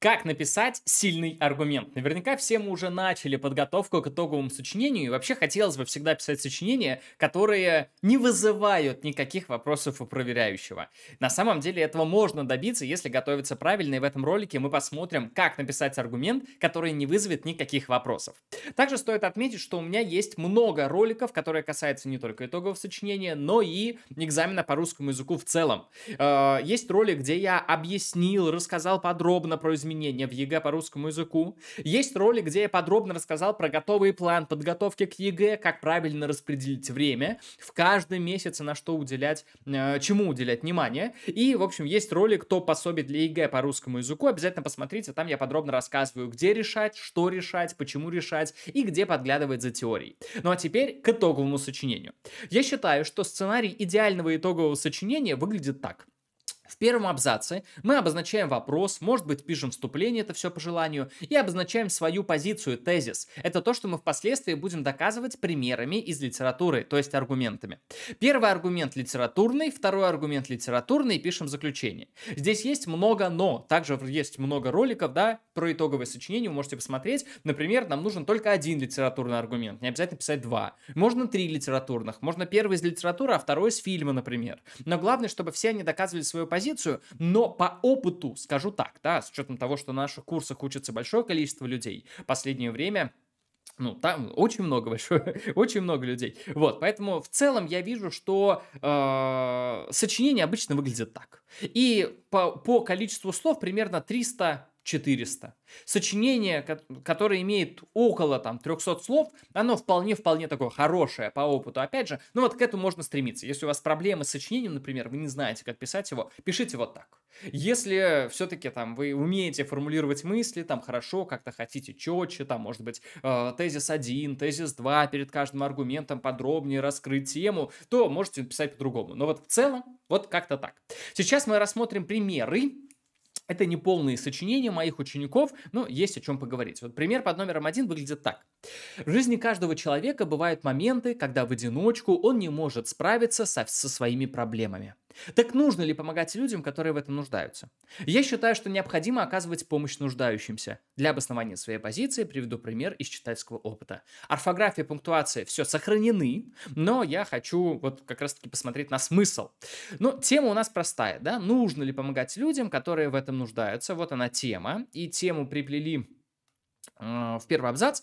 Как написать сильный аргумент? Наверняка все мы уже начали подготовку к итоговому сочинению, и вообще хотелось бы всегда писать сочинения, которые не вызывают никаких вопросов у проверяющего. На самом деле этого можно добиться, если готовиться правильно, и в этом ролике мы посмотрим, как написать аргумент, который не вызовет никаких вопросов. Также стоит отметить, что у меня есть много роликов, которые касаются не только итогового сочинения, но и экзамена по русскому языку в целом. Э, есть ролик, где я объяснил, рассказал подробно про изменения изменения в ЕГЭ по русскому языку. Есть ролик, где я подробно рассказал про готовый план подготовки к ЕГЭ, как правильно распределить время в каждом месяце, на что уделять, э, чему уделять внимание. И, в общем, есть ролик «Топ пособие для ЕГЭ по русскому языку». Обязательно посмотрите, там я подробно рассказываю, где решать, что решать, почему решать и где подглядывать за теорией. Ну а теперь к итоговому сочинению. Я считаю, что сценарий идеального итогового сочинения выглядит так – в первом абзаце мы обозначаем вопрос, может быть, пишем вступление, это все по желанию, и обозначаем свою позицию, тезис. Это то, что мы впоследствии будем доказывать примерами из литературы, то есть аргументами. Первый аргумент литературный, второй аргумент литературный, и пишем заключение. Здесь есть много «но», также есть много роликов, да, про итоговое сочинение, вы можете посмотреть. Например, нам нужен только один литературный аргумент, не обязательно писать два. Можно три литературных, можно первый из литературы, а второй из фильма, например. Но главное, чтобы все они доказывали свою позицию позицию, но по опыту скажу так, да, с учетом того, что на наших курсах учится большое количество людей, последнее время ну, там очень много большое, очень много людей. Вот, поэтому в целом я вижу, что э, сочинение обычно выглядит так. И по, по количеству слов примерно 300 400. Сочинение, которое имеет около там 300 слов, оно вполне-вполне такое хорошее по опыту, опять же. Ну вот к этому можно стремиться. Если у вас проблемы с сочинением, например, вы не знаете, как писать его, пишите вот так. Если все-таки там вы умеете формулировать мысли, там хорошо, как-то хотите четче, там может быть э, тезис 1, тезис 2, перед каждым аргументом подробнее раскрыть тему, то можете писать по-другому. Но вот в целом, вот как-то так. Сейчас мы рассмотрим примеры это не полные сочинения моих учеников, но есть о чем поговорить. Вот пример под номером один выглядит так. В жизни каждого человека бывают моменты, когда в одиночку он не может справиться со, со своими проблемами. Так нужно ли помогать людям, которые в этом нуждаются? Я считаю, что необходимо оказывать помощь нуждающимся. Для обоснования своей позиции приведу пример из читательского опыта. Орфография, пунктуация, все сохранены, но я хочу вот как раз-таки посмотреть на смысл. Но ну, тема у нас простая, да? Нужно ли помогать людям, которые в этом нуждаются? Вот она тема, и тему приплели а, в первый абзац,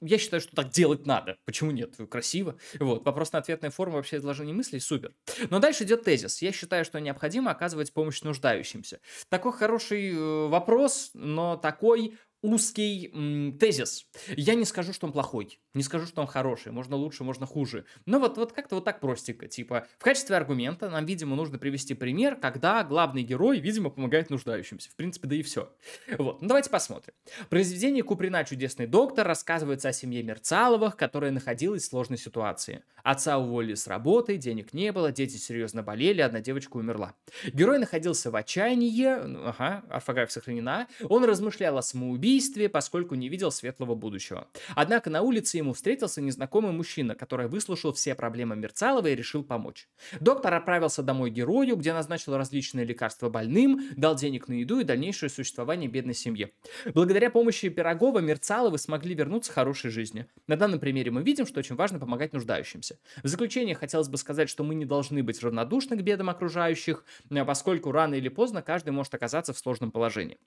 я считаю, что так делать надо. Почему нет? Красиво. Вот. Вопрос-ответная форма вообще изложения мыслей супер. Но дальше идет тезис. Я считаю, что необходимо оказывать помощь нуждающимся. Такой хороший э, вопрос, но такой узкий м, тезис. Я не скажу, что он плохой. Не скажу, что он хороший, можно лучше, можно хуже. Но вот, вот как-то вот так простенько, типа, в качестве аргумента нам, видимо, нужно привести пример, когда главный герой, видимо, помогает нуждающимся. В принципе, да и все. Вот, ну давайте посмотрим. Произведение Куприна «Чудесный доктор» рассказывается о семье Мерцаловых, которая находилась в сложной ситуации. Отца уволили с работы, денег не было, дети серьезно болели, одна девочка умерла. Герой находился в отчаянии, ну, ага, орфография сохранена, он размышлял о самоубийстве, поскольку не видел светлого будущего. Однако на улице ему ему встретился незнакомый мужчина, который выслушал все проблемы Мерцалова и решил помочь. Доктор отправился домой герою, где назначил различные лекарства больным, дал денег на еду и дальнейшее существование бедной семьи. Благодаря помощи Пирогова Мерцаловы смогли вернуться к хорошей жизни. На данном примере мы видим, что очень важно помогать нуждающимся. В заключение хотелось бы сказать, что мы не должны быть равнодушны к бедам окружающих, поскольку рано или поздно каждый может оказаться в сложном положении.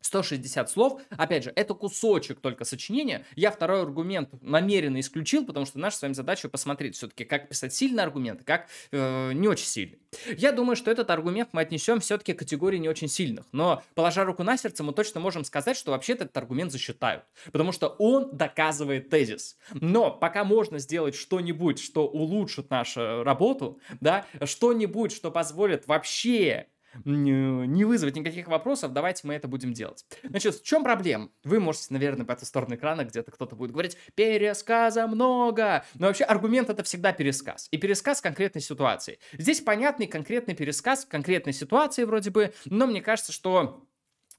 160 слов. Опять же, это кусочек только сочинения. Я второй аргумент намеренно исключил, потому что наша с вами задача посмотреть все-таки, как писать сильный аргумент, как э, не очень сильный. Я думаю, что этот аргумент мы отнесем все-таки к категории не очень сильных. Но, положа руку на сердце, мы точно можем сказать, что вообще этот аргумент засчитают. Потому что он доказывает тезис. Но пока можно сделать что-нибудь, что улучшит нашу работу, да, что-нибудь, что позволит вообще не вызвать никаких вопросов, давайте мы это будем делать. Значит, в чем проблема? Вы можете, наверное, по эту сторону экрана где-то кто-то будет говорить «пересказа много», но вообще аргумент это всегда пересказ, и пересказ конкретной ситуации. Здесь понятный конкретный пересказ конкретной ситуации вроде бы, но мне кажется, что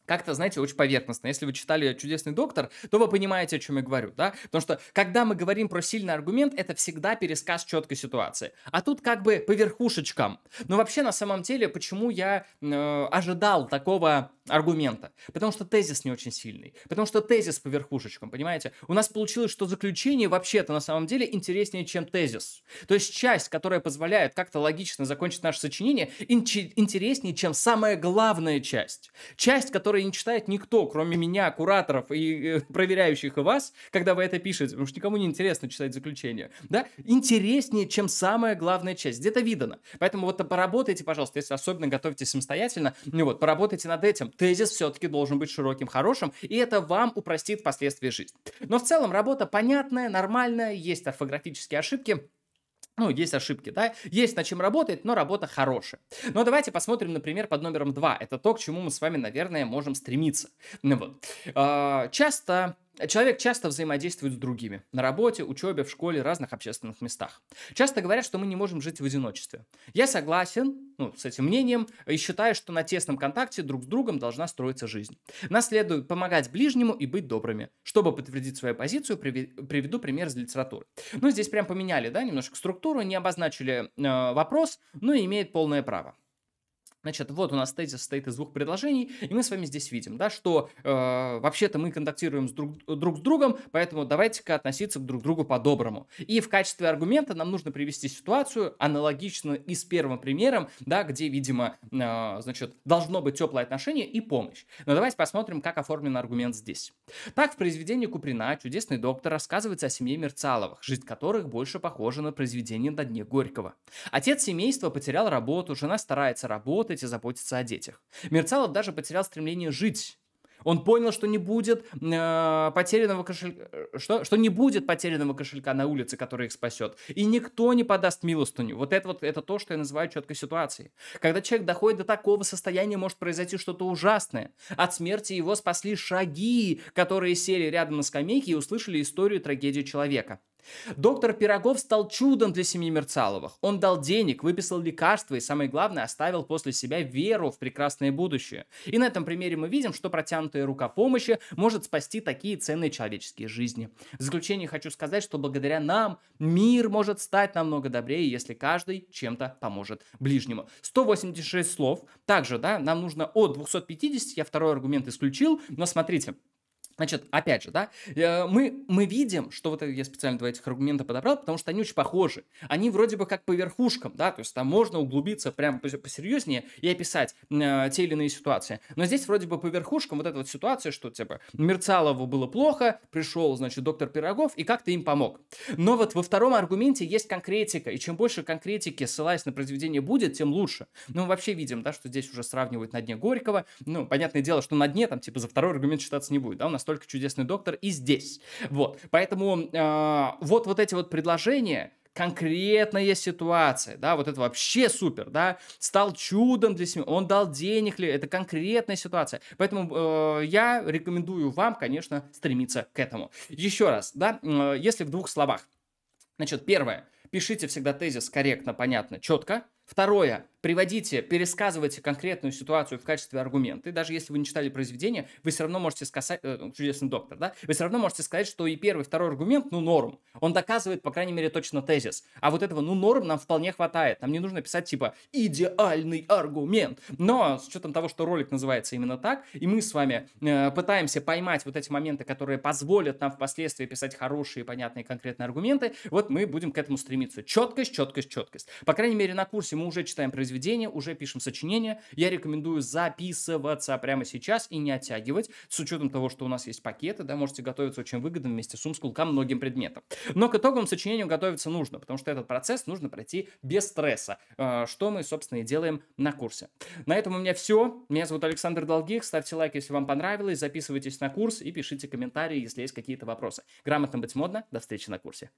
как-то, знаете, очень поверхностно. Если вы читали «Чудесный доктор», то вы понимаете, о чем я говорю, да? Потому что, когда мы говорим про сильный аргумент, это всегда пересказ четкой ситуации. А тут как бы по верхушечкам. Но вообще, на самом деле, почему я э, ожидал такого аргумента? Потому что тезис не очень сильный. Потому что тезис по верхушечкам, понимаете? У нас получилось, что заключение вообще-то на самом деле интереснее, чем тезис. То есть часть, которая позволяет как-то логично закончить наше сочинение, ин- интереснее, чем самая главная часть. Часть, которая которые не читает никто, кроме меня, кураторов и э, проверяющих и вас, когда вы это пишете, потому что никому не интересно читать заключение, да, интереснее, чем самая главная часть, где-то видано. Поэтому вот поработайте, пожалуйста, если особенно готовите самостоятельно, ну вот, поработайте над этим. Тезис все-таки должен быть широким, хорошим, и это вам упростит впоследствии жизнь. Но в целом работа понятная, нормальная, есть орфографические ошибки, ну, есть ошибки, да, есть над чем работать, но работа хорошая. Но давайте посмотрим, например, под номером 2. Это то, к чему мы с вами, наверное, можем стремиться. Ну, вот. А, часто Человек часто взаимодействует с другими. На работе, учебе, в школе, разных общественных местах. Часто говорят, что мы не можем жить в одиночестве. Я согласен ну, с этим мнением и считаю, что на тесном контакте друг с другом должна строиться жизнь. Нас следует помогать ближнему и быть добрыми. Чтобы подтвердить свою позицию, приведу пример из литературы. Ну, здесь прям поменяли, да, немножко структуру, не обозначили э, вопрос, но имеет полное право. Значит, вот у нас тезис состоит из двух предложений, и мы с вами здесь видим, да, что э, вообще-то мы контактируем с друг, друг с другом, поэтому давайте-ка относиться друг другу по-доброму. И в качестве аргумента нам нужно привести ситуацию аналогично и с первым примером, да, где, видимо, э, значит, должно быть теплое отношение и помощь. Но давайте посмотрим, как оформлен аргумент здесь. Так, в произведении Куприна чудесный доктор рассказывается о семье Мерцаловых, жизнь которых больше похожа на произведение на дне Горького. Отец семейства потерял работу, жена старается работать, работать и заботиться о детях. Мерцалов даже потерял стремление жить. Он понял, что не будет э, потерянного кошелька, э, что, что не будет потерянного кошелька на улице, который их спасет. И никто не подаст милостыню. Вот это вот это то, что я называю четкой ситуацией. Когда человек доходит до такого состояния, может произойти что-то ужасное. От смерти его спасли шаги, которые сели рядом на скамейке и услышали историю трагедии человека. Доктор Пирогов стал чудом для семьи Мерцаловых. Он дал денег, выписал лекарства и, самое главное, оставил после себя веру в прекрасное будущее. И на этом примере мы видим, что протянутая рука помощи может спасти такие ценные человеческие жизни. В заключение хочу сказать, что благодаря нам мир может стать намного добрее, если каждый чем-то поможет ближнему. 186 слов. Также, да, нам нужно от 250, я второй аргумент исключил, но смотрите, Значит, опять же, да, э, мы, мы видим, что вот я специально два этих аргумента подобрал, потому что они очень похожи. Они вроде бы как по верхушкам, да, то есть там можно углубиться прям посерьезнее и описать э, те или иные ситуации. Но здесь вроде бы по верхушкам вот эта вот ситуация, что типа Мерцалову было плохо, пришел, значит, доктор Пирогов и как-то им помог. Но вот во втором аргументе есть конкретика, и чем больше конкретики, ссылаясь на произведение, будет, тем лучше. Ну, мы вообще видим, да, что здесь уже сравнивают на дне Горького. Ну, понятное дело, что на дне там типа за второй аргумент считаться не будет, да, у нас только чудесный доктор и здесь. Вот. Поэтому э, вот, вот эти вот предложения, конкретная ситуация, да, вот это вообще супер, да, стал чудом для семьи, он дал денег ли, это конкретная ситуация. Поэтому э, я рекомендую вам, конечно, стремиться к этому. Еще раз, да, э, если в двух словах. Значит, первое, пишите всегда тезис корректно, понятно, четко. Второе, приводите, пересказывайте конкретную ситуацию в качестве аргумента. И даже если вы не читали произведение, вы все равно можете сказать, э, ну, чудесный доктор, да, вы все равно можете сказать, что и первый, второй аргумент, ну, норм. Он доказывает, по крайней мере, точно тезис. А вот этого, ну, норм нам вполне хватает. Нам не нужно писать, типа, идеальный аргумент. Но с учетом того, что ролик называется именно так, и мы с вами э, пытаемся поймать вот эти моменты, которые позволят нам впоследствии писать хорошие, понятные, конкретные аргументы, вот мы будем к этому стремиться. Четкость, четкость, четкость. По крайней мере, на курсе мы уже читаем произведение произведение, уже пишем сочинение. Я рекомендую записываться прямо сейчас и не оттягивать, с учетом того, что у нас есть пакеты, да, можете готовиться очень выгодно вместе с умскулком многим предметам. Но к итоговому сочинению готовиться нужно, потому что этот процесс нужно пройти без стресса, э, что мы, собственно, и делаем на курсе. На этом у меня все. Меня зовут Александр Долгих. Ставьте лайк, если вам понравилось, записывайтесь на курс и пишите комментарии, если есть какие-то вопросы. Грамотно быть модно. До встречи на курсе.